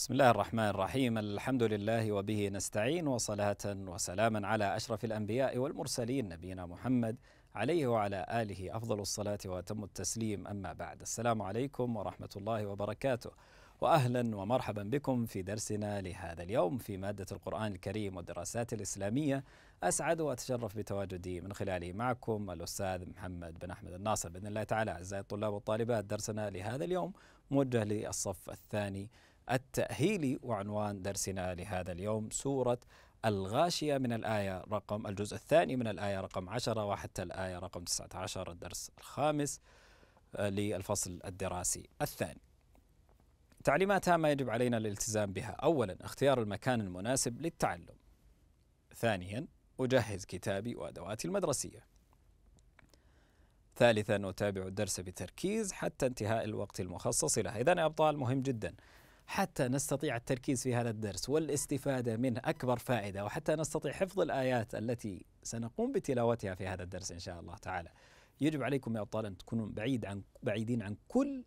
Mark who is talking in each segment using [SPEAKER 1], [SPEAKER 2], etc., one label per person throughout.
[SPEAKER 1] بسم الله الرحمن الرحيم الحمد لله وبه نستعين وصلاة وسلاما على أشرف الأنبياء والمرسلين نبينا محمد عليه وعلى آله أفضل الصلاة وأتم التسليم أما بعد السلام عليكم ورحمة الله وبركاته وأهلا ومرحبا بكم في درسنا لهذا اليوم في مادة القرآن الكريم والدراسات الإسلامية أسعد وأتشرف بتواجدي من خلاله معكم الأستاذ محمد بن أحمد الناصر بإذن الله تعالى أعزائي الطلاب والطالبات درسنا لهذا اليوم موجه للصف الثاني التأهيلي وعنوان درسنا لهذا اليوم سورة الغاشية من الآية رقم الجزء الثاني من الآية رقم 10 وحتى الآية رقم 19 الدرس الخامس آه، للفصل الدراسي الثاني تعليمات هامة يجب علينا الالتزام بها أولا اختيار المكان المناسب للتعلم ثانيا أجهز كتابي وأدواتي المدرسية ثالثا أتابع الدرس بتركيز حتى انتهاء الوقت المخصص له إذا أبطال مهم جدا حتى نستطيع التركيز في هذا الدرس والاستفادة منه أكبر فائدة وحتى نستطيع حفظ الآيات التي سنقوم بتلاوتها في هذا الدرس إن شاء الله تعالى يجب عليكم يا أبطال أن تكونوا بعيد عن بعيدين عن كل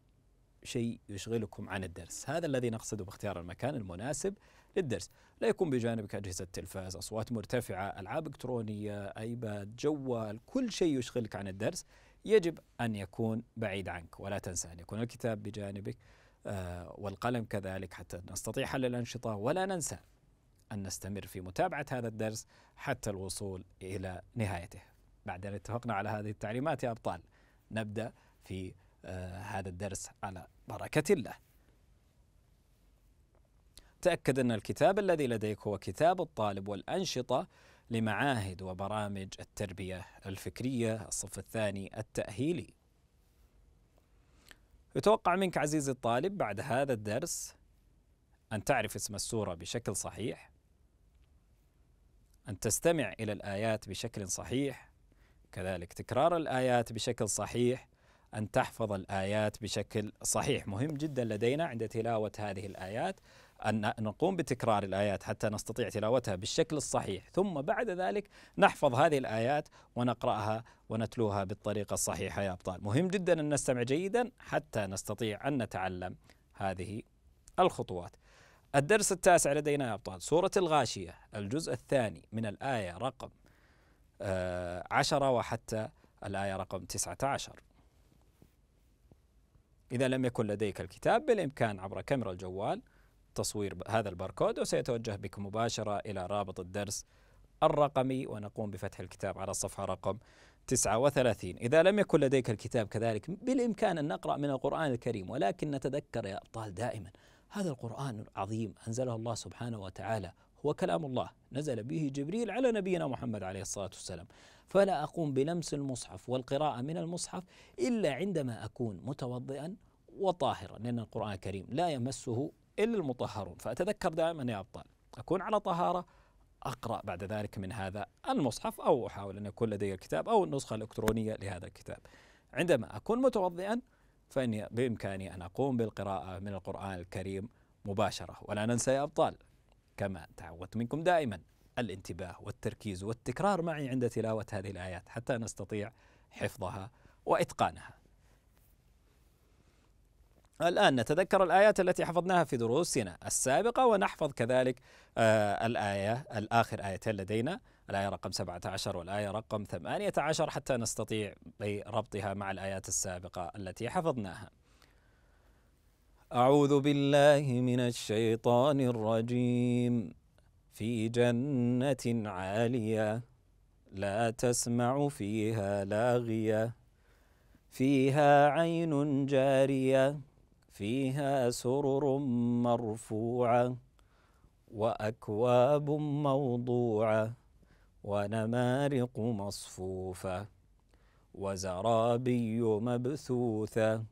[SPEAKER 1] شيء يشغلكم عن الدرس هذا الذي نقصده باختيار المكان المناسب للدرس لا يكون بجانبك أجهزة تلفاز أصوات مرتفعة ألعاب إلكترونية أيباد جوال كل شيء يشغلك عن الدرس يجب أن يكون بعيد عنك ولا تنسى أن يكون الكتاب بجانبك آه، والقلم كذلك حتى نستطيع حل الأنشطة ولا ننسى أن نستمر في متابعة هذا الدرس حتى الوصول إلى نهايته بعد أن اتفقنا على هذه التعليمات يا أبطال نبدأ في آه، هذا الدرس على بركة الله تأكد أن الكتاب الذي لديك هو كتاب الطالب والأنشطة لمعاهد وبرامج التربية الفكرية الصف الثاني التأهيلي يتوقع منك عزيزي الطالب بعد هذا الدرس أن تعرف اسم السورة بشكل صحيح أن تستمع إلى الآيات بشكل صحيح كذلك تكرار الآيات بشكل صحيح أن تحفظ الآيات بشكل صحيح مهم جدا لدينا عند تلاوة هذه الآيات أن نقوم بتكرار الآيات حتى نستطيع تلاوتها بالشكل الصحيح ثم بعد ذلك نحفظ هذه الآيات ونقرأها ونتلوها بالطريقة الصحيحة يا أبطال مهم جدا أن نستمع جيدا حتى نستطيع أن نتعلم هذه الخطوات الدرس التاسع لدينا يا أبطال سورة الغاشية الجزء الثاني من الآية رقم آه، عشرة وحتى الآية رقم تسعة عشر إذا لم يكن لديك الكتاب بالإمكان عبر كاميرا الجوال تصوير هذا الباركود وسيتوجه بكم مباشرة إلى رابط الدرس الرقمي ونقوم بفتح الكتاب على الصفحة رقم 39 إذا لم يكن لديك الكتاب كذلك بالإمكان أن نقرأ من القرآن الكريم ولكن نتذكر يا أبطال دائما هذا القرآن العظيم أنزله الله سبحانه وتعالى هو كلام الله نزل به جبريل على نبينا محمد عليه الصلاة والسلام فلا أقوم بلمس المصحف والقراءة من المصحف إلا عندما أكون متوضئا وطاهرا لأن القرآن الكريم لا يمسه إلا المطهرون فأتذكر دائما يا أبطال أكون على طهارة أقرأ بعد ذلك من هذا المصحف أو أحاول أن يكون لدي الكتاب أو النسخة الإلكترونية لهذا الكتاب عندما أكون متوضئا فإني بإمكاني أن أقوم بالقراءة من القرآن الكريم مباشرة ولا ننسى يا أبطال كما تعودت منكم دائما الانتباه والتركيز والتكرار معي عند تلاوة هذه الآيات حتى نستطيع حفظها وإتقانها الآن نتذكر الآيات التي حفظناها في دروسنا السابقة ونحفظ كذلك آه، الآية الآخر آيتين لدينا الآية رقم 17 والآية رقم 18 حتى نستطيع ربطها مع الآيات السابقة التي حفظناها أعوذ بالله من الشيطان الرجيم في جنة عالية لا تسمع فيها لاغية فيها عين جاريه فيها سرر مرفوعة وأكواب موضوعة ونمارق مصفوفة وزرابي مبثوثة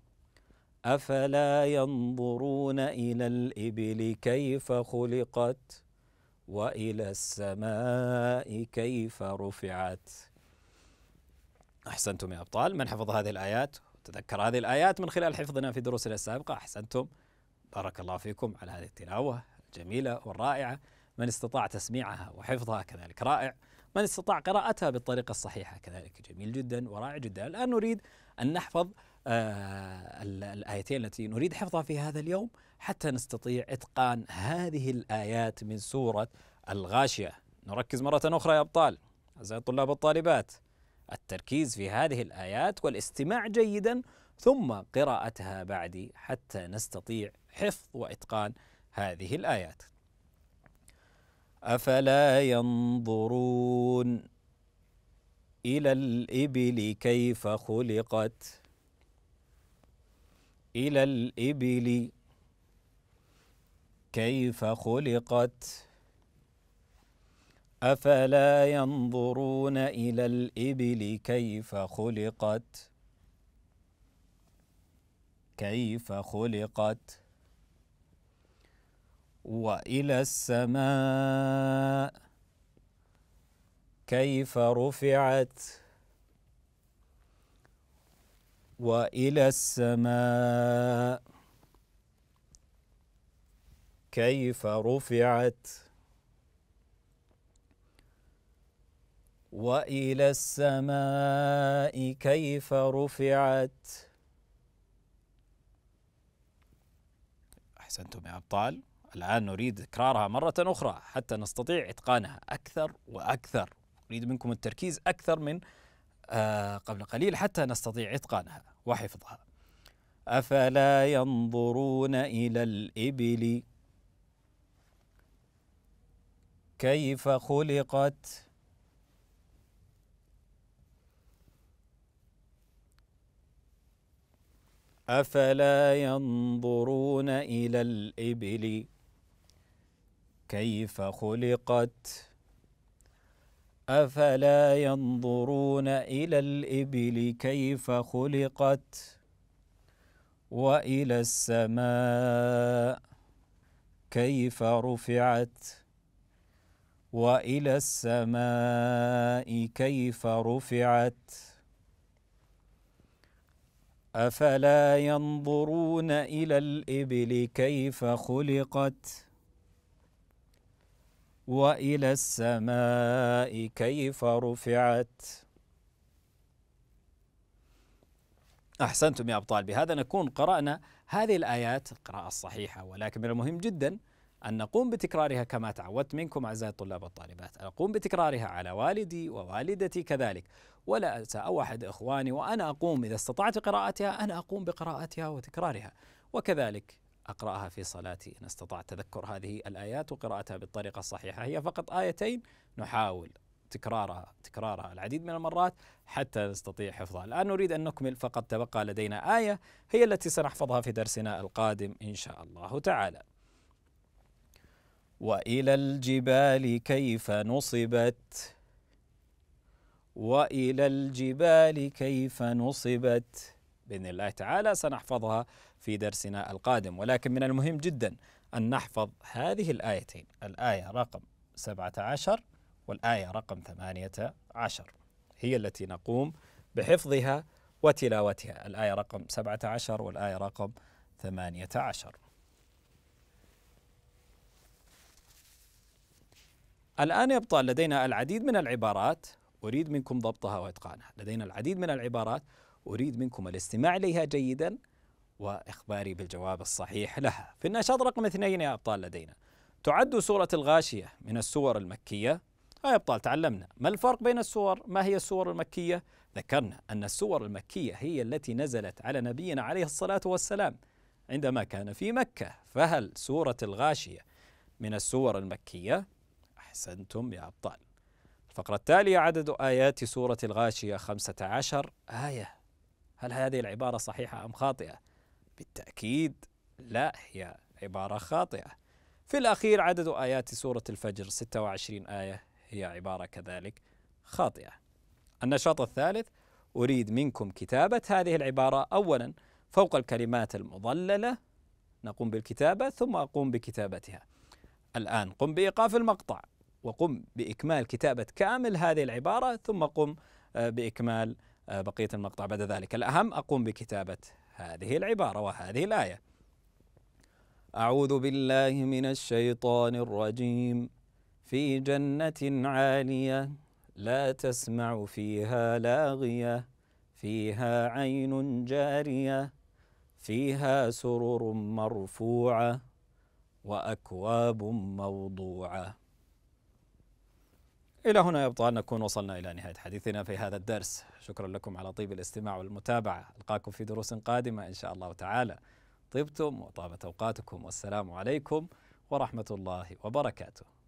[SPEAKER 1] أفلا ينظرون إلى الإبل كيف خلقت وإلى السماء كيف رفعت أحسنتم يا أبطال من حفظ هذه الآيات تذكر هذه الآيات من خلال حفظنا في دروسنا السابقة أحسنتم بارك الله فيكم على هذه التلاوة الجميلة والرائعة من استطاع تسميعها وحفظها كذلك رائع من استطاع قراءتها بالطريقة الصحيحة كذلك جميل جدا ورائع جدا الآن نريد أن نحفظ آه الآيتين التي نريد حفظها في هذا اليوم حتى نستطيع إتقان هذه الآيات من سورة الغاشية نركز مرة أخرى يا أبطال أعزائي الطلاب والطالبات التركيز في هذه الآيات والاستماع جيدا ثم قراءتها بعدي حتى نستطيع حفظ وإتقان هذه الآيات. أفلا ينظرون إلى الإبل كيف خلقت إلى الإبل كيف خلقت أفلا ينظرون إلى الإبل كيف خلقت كيف خلقت وإلى السماء كيف رفعت وإلى السماء كيف رفعت والى السماء كيف رفعت احسنتم يا ابطال الان نريد تكرارها مره اخرى حتى نستطيع اتقانها اكثر واكثر نريد منكم التركيز اكثر من آه، قبل قليل حتى نستطيع اتقانها وحفظها افلا ينظرون الى الابل كيف خلقت أفلا ينظرون إلى الإبل كيف خلقت أفلا ينظرون إلى الإبل كيف خلقت وإلى السماء كيف رفعت وإلى السماء كيف رفعت أفلا ينظرون إلى الإبل كيف خلقت وإلى السماء كيف رفعت أحسنتم يا أبطال بهذا نكون قرأنا هذه الآيات القراءة الصحيحة ولكن من المهم جدا أن نقوم بتكرارها كما تعودت منكم أعزائي الطلاب والطالبات أن أقوم بتكرارها على والدي ووالدتي كذلك ولا أنسى أحد إخواني وأنا أقوم إذا استطعت قراءتها أنا أقوم بقراءتها وتكرارها وكذلك أقرأها في صلاتي إن استطعت تذكر هذه الآيات وقراءتها بالطريقة الصحيحة هي فقط آيتين نحاول تكرارها تكرارها العديد من المرات حتى نستطيع حفظها الآن نريد أن نكمل فقط تبقى لدينا آية هي التي سنحفظها في درسنا القادم إن شاء الله تعالى والى الجبال كيف نصبت والى الجبال كيف نصبت باذن الله تعالى سنحفظها في درسنا القادم ولكن من المهم جدا ان نحفظ هذه الايتين الايه رقم 17 والايه رقم 18 هي التي نقوم بحفظها وتلاوتها الآية رقم 17 والآية رقم 18 الآن يبقى لدينا العديد من العبارات أريد منكم ضبطها وإتقانها لدينا العديد من العبارات أريد منكم الاستماع إليها جيدا وإخباري بالجواب الصحيح لها في النشاط رقم اثنين يا أبطال لدينا تعد سورة الغاشية من السور المكية يا أبطال تعلمنا ما الفرق بين السور ما هي السور المكية ذكرنا أن السور المكية هي التي نزلت على نبينا عليه الصلاة والسلام عندما كان في مكة فهل سورة الغاشية من السور المكية أحسنتم يا أبطال الفقرة التالية عدد آيات سورة الغاشية 15 آية هل هذه العبارة صحيحة أم خاطئة؟ بالتأكيد لا هي عبارة خاطئة في الأخير عدد آيات سورة الفجر 26 آية هي عبارة كذلك خاطئة النشاط الثالث أريد منكم كتابة هذه العبارة أولا فوق الكلمات المضللة نقوم بالكتابة ثم أقوم بكتابتها الآن قم بإيقاف المقطع وقم باكمال كتابه كامل هذه العباره ثم قم آه، باكمال آه، بقيه المقطع بعد ذلك الاهم اقوم بكتابه هذه العباره وهذه الايه اعوذ بالله من الشيطان الرجيم في جنه عاليه لا تسمع فيها لاغيه فيها عين جاريه فيها سرر مرفوعه واكواب موضوعه إلى هنا يبدو أن نكون وصلنا إلى نهاية حديثنا في هذا الدرس شكرا لكم على طيب الاستماع والمتابعة ألقاكم في دروس قادمة إن شاء الله تعالى طبتم وطابت أوقاتكم والسلام عليكم ورحمة الله وبركاته